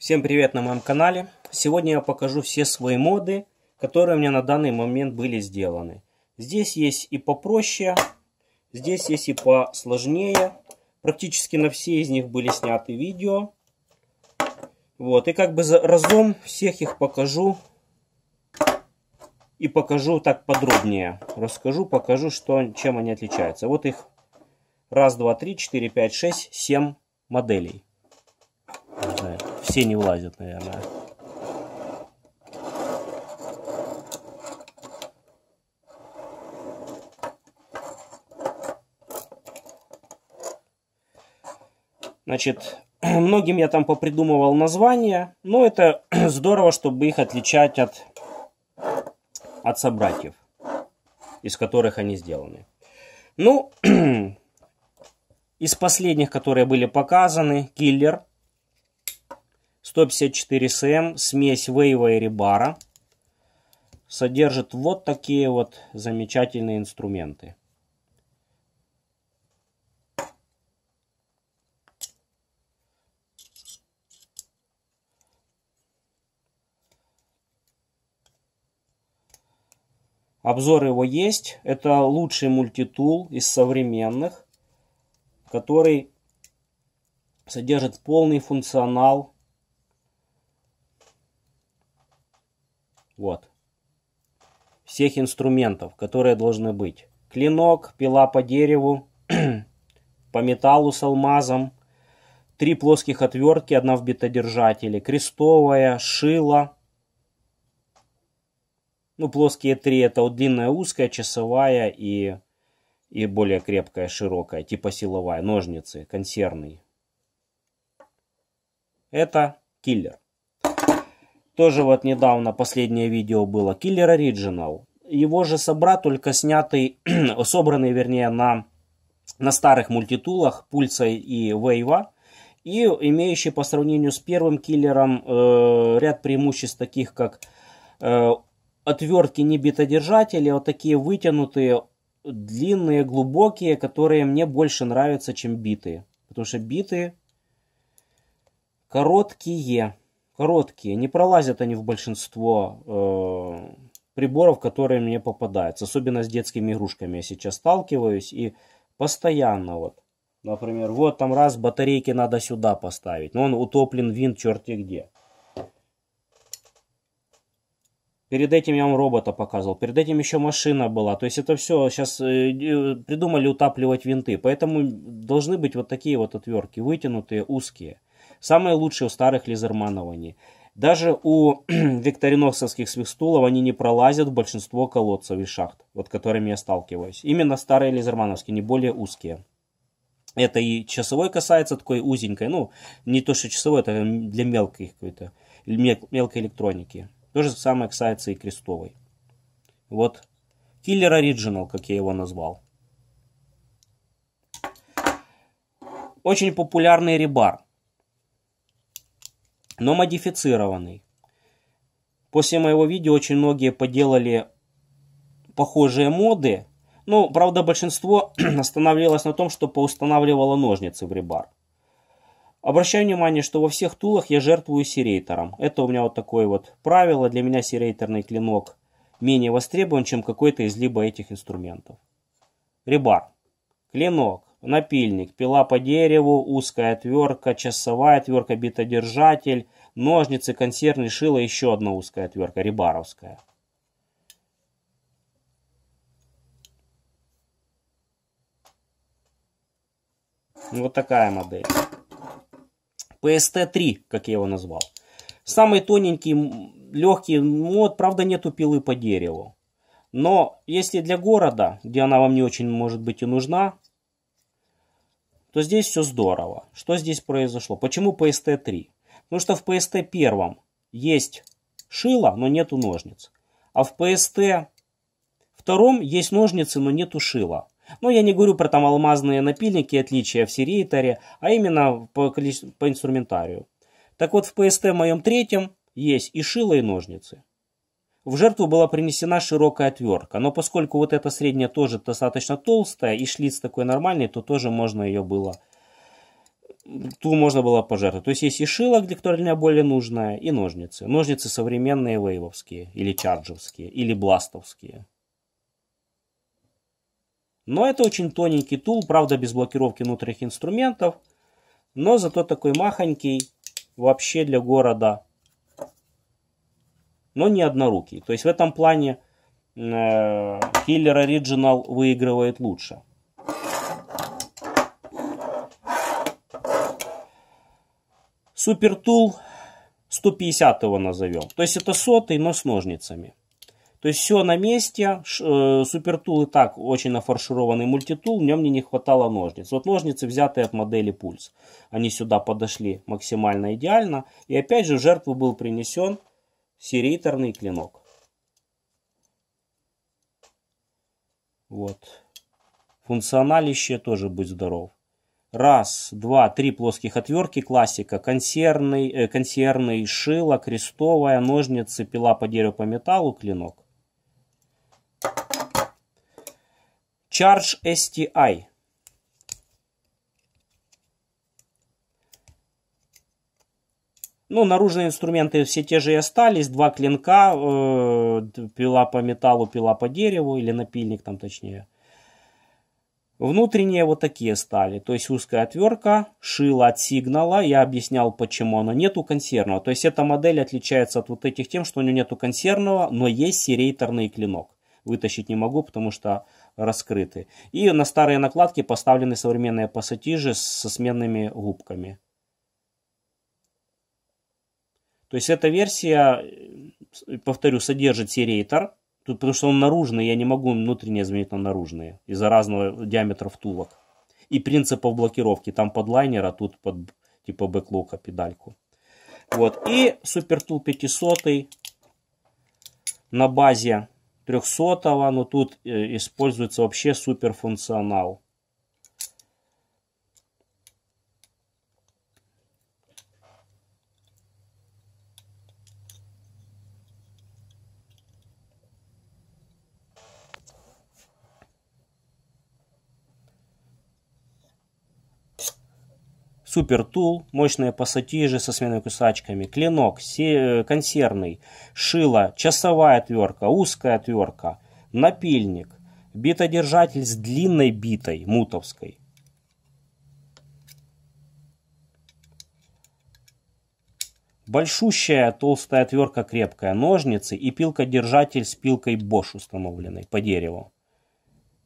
Всем привет на моем канале. Сегодня я покажу все свои моды, которые у меня на данный момент были сделаны. Здесь есть и попроще, здесь есть и посложнее. Практически на все из них были сняты видео. Вот, и как бы за разом всех их покажу. И покажу так подробнее. Расскажу, покажу, что, чем они отличаются. Вот их раз, два, три, четыре, пять, шесть, семь моделей все не влазят, наверное. Значит, многим я там попридумывал названия, но это здорово, чтобы их отличать от, от собратьев, из которых они сделаны. Ну, из последних, которые были показаны, киллер – 154 СМ, смесь вейва и рибара Содержит вот такие вот замечательные инструменты. Обзор его есть. Это лучший мультитул из современных, который содержит полный функционал Вот. Всех инструментов, которые должны быть. Клинок, пила по дереву, по металлу с алмазом, три плоских отвертки, одна в битодержателе, крестовая, шила. Ну, плоские три это вот длинная узкая, часовая и, и более крепкая, широкая, типа силовая, ножницы, консервный. Это киллер. Тоже вот недавно последнее видео было. Killer Original. Его же собрат, только снятый, собранный, вернее, на, на старых мультитулах Пульса и Вейва. И имеющий по сравнению с первым киллером э, ряд преимуществ, таких как э, отвертки не битодержатели, вот такие вытянутые, длинные, глубокие, которые мне больше нравятся, чем биты, Потому что биты короткие короткие, не пролазят они в большинство э, приборов, которые мне попадаются. Особенно с детскими игрушками я сейчас сталкиваюсь и постоянно вот. Например, вот там раз батарейки надо сюда поставить, но он утоплен винт черти где. Перед этим я вам робота показывал, перед этим еще машина была. То есть это все сейчас э, э, придумали утапливать винты. Поэтому должны быть вот такие вот отвертки, вытянутые, узкие. Самые лучшие у старых Лизерманов они. Даже у викториноксовских свистулов они не пролазят в большинство колодцев и шахт, вот которыми я сталкиваюсь. Именно старые лизермановские, не более узкие. Это и часовой касается, такой узенькой, ну, не то что часовой, это для мелкой какой-то, мелкой электроники. То же самое касается и крестовой. Вот, киллер оригинал, как я его назвал. Очень популярный ребар – но модифицированный. После моего видео очень многие поделали похожие моды. Ну, правда, большинство останавливалось на том, что поустанавливало ножницы в ребар. Обращаю внимание, что во всех тулах я жертвую серейтором. Это у меня вот такое вот правило. Для меня серейторный клинок менее востребован, чем какой-то из либо этих инструментов. Ребар. Клинок напильник, пила по дереву, узкая отвертка, часовая отвертка, битодержатель, ножницы, консервный шило, еще одна узкая отвертка, рибаровская. Ну, вот такая модель. PST-3, как я его назвал. Самый тоненький, легкий мод, ну, правда нету пилы по дереву. Но если для города, где она вам не очень может быть и нужна, то здесь все здорово. Что здесь произошло? Почему PST3? Потому что в PST1 есть шило, но нету ножниц. А в PST втором есть ножницы, но нету шила. Но я не говорю про там алмазные напильники, отличия в серейторе, а именно по, по инструментарию. Так вот, в PST моем третьем есть и шило, и ножницы. В жертву была принесена широкая отвертка, но поскольку вот эта средняя тоже достаточно толстая и шлиц такой нормальный, то тоже можно ее было, ту можно было пожертвовать. То есть есть и шило, для которого для более нужная, и ножницы. Ножницы современные вейвовские, или чарджевские, или бластовские. Но это очень тоненький тул, правда без блокировки внутренних инструментов, но зато такой махонький вообще для города но не однорукий. То есть в этом плане э, Killer Original выигрывает лучше. Супертул 150 его назовем. То есть это сотый, но с ножницами. То есть все на месте. Э, Супертул и так очень нафаршированный мультитул. В нем мне не хватало ножниц. Вот ножницы взятые от модели Пульс. Они сюда подошли максимально идеально. И опять же в жертву был принесен сериторный клинок. Вот. Функционалище тоже будь здоров. Раз, два, три плоских отвертки, классика, консервный, э, консервный, шило, крестовая, ножницы, пила по дереву, по металлу, клинок. Charge STI. Ну, наружные инструменты все те же и остались. Два клинка, э, пила по металлу, пила по дереву, или напильник там точнее. Внутренние вот такие стали. То есть узкая отвертка, шила, от сигнала. Я объяснял, почему оно нету консервного. То есть эта модель отличается от вот этих тем, что у нее нету консервного, но есть серейторный клинок. Вытащить не могу, потому что раскрыты. И на старые накладки поставлены современные пассатижи со сменными губками. То есть эта версия, э, повторю, содержит серейтор, потому что он наружный, я не могу внутренне изменить на наружные из-за разного диаметра втулок. И принципов блокировки, там под лайнер, а тут под типа бэклока педальку. Вот, и супертул 500 на базе 300, но тут э, используется вообще суперфункционал. Супер-тул, супертул, мощные пассатижи со сменными кусачками, клинок, э, консервный, шило, часовая отвертка, узкая отвертка, напильник, битодержатель с длинной битой мутовской. Большущая толстая отвертка крепкая, ножницы и пилка-держатель с пилкой Bosch установленной по дереву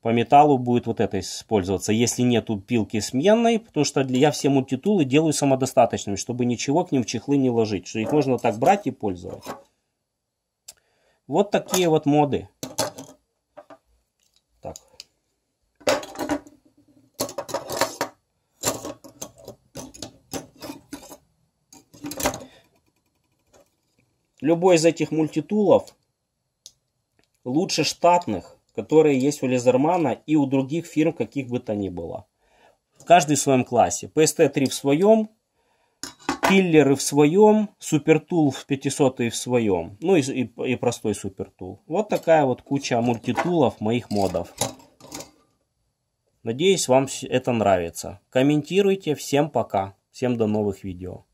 по металлу будет вот это использоваться. Если нету пилки сменной, потому что я все мультитулы делаю самодостаточными, чтобы ничего к ним в чехлы не ложить. Что их можно так брать и пользовать. Вот такие вот моды. Так. Любой из этих мультитулов лучше штатных которые есть у Лизермана и у других фирм, каких бы то ни было. Каждый в своем классе. PST-3 в своем, пиллеры в своем, супертул в 500 в своем. Ну и, и, и простой супертул. Вот такая вот куча мультитулов моих модов. Надеюсь, вам это нравится. Комментируйте. Всем пока. Всем до новых видео.